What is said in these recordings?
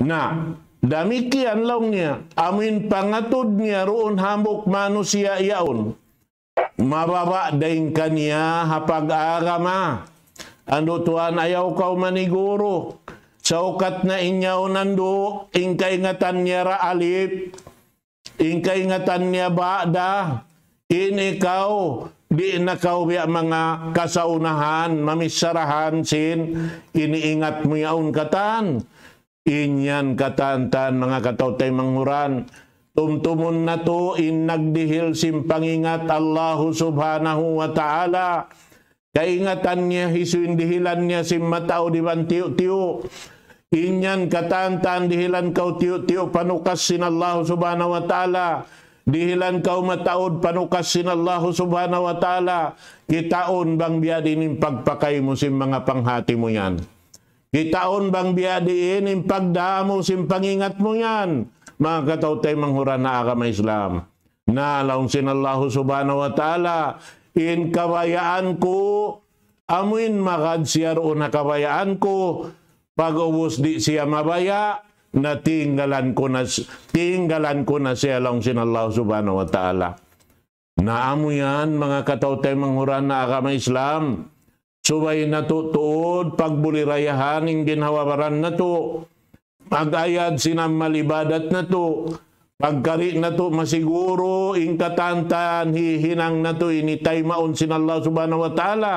na damiti ang niya, amin pangatod niya roon hamok manusia siya Mababa dahin kaniya hapag agama ando tuan ayaw kau maniguro. Sa ukat na inyaw nando, ingkay nga tanya ra alip, ingkay nga tanya ba'da, inikaw, di na kau biya mga kasaunahan, mamisarahan sin, iniingat mo yaon katan Inyan katantan mga katautay manguran. Tumtumun na to in nagdihil simpangingat Allahu subhanahu wa ta'ala. Kaingatan niya, hisuin dihilan niya simmatao di ban tiyo-tiyo. Inyan katantan dihilan kau tiyo-tiyo panukas sin Allahu subhanahu wa ta'ala. Dihilan kau mataod panukas sin Allahu subhanahu wa ta'ala. Kitaon bang biya din pagpakay mo sim mga panghati mo yan. Gitaon bang biya diin, impagdamo, simpangingat mo yan. Mga katautay manghura na akam Islam. Na laong sinallahu subhanahu wa ta'ala, in kawayaan ko, amuin makad siya roon na kawayaan ko, pag ubos di siya mabaya, na tinggalan ko na, tinggalan ko na siya laong sinallahu subhanahu wa ta'ala. Naamo yan, mga katautay manghura na akam Islam. Islam. Subay na to tuod, pagbulirayahan, ginhawaran na to. Magayad malibadat na to. Pagkari na to masiguro, ing katantan, hihinang na to, initay maon Allah subhanahu wa ta'ala.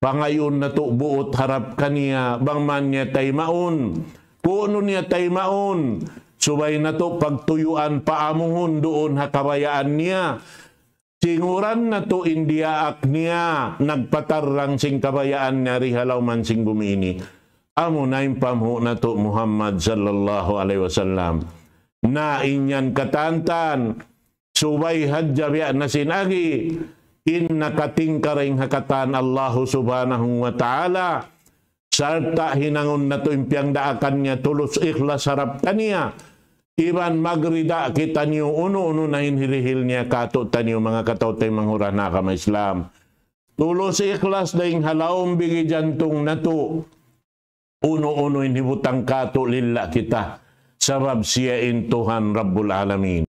Pangayon na to buot harap kaniya, bang man niya tay maon. Kuno niya tay maon. Subay na to pagtuyuan paamuhon doon hakabayaan niya. Singuran na to indiaak niya, nagpatarang sing kabayaan niya, rihalaw man sing bumini. Amo na pamhu na to Muhammad sallallahu alaihi wasallam. Na inyan katantan, subay hadjabya na sinagi, inna katingkaring hakatan Allah subhanahu wa ta'ala. Sarta hinangon na to impyang daakan niya, tulos ikhlas harap kaniya. Iban magrida kita niyo uno-uno na hinhilihil niya kato taniyo mga katotay manghura na ka Islam. Tulo si ikhlas daing halaom bigi jantong nato. Uno-uno inhibutang kato lilla kita. Sarab siya Tuhan Rabbul Alamin.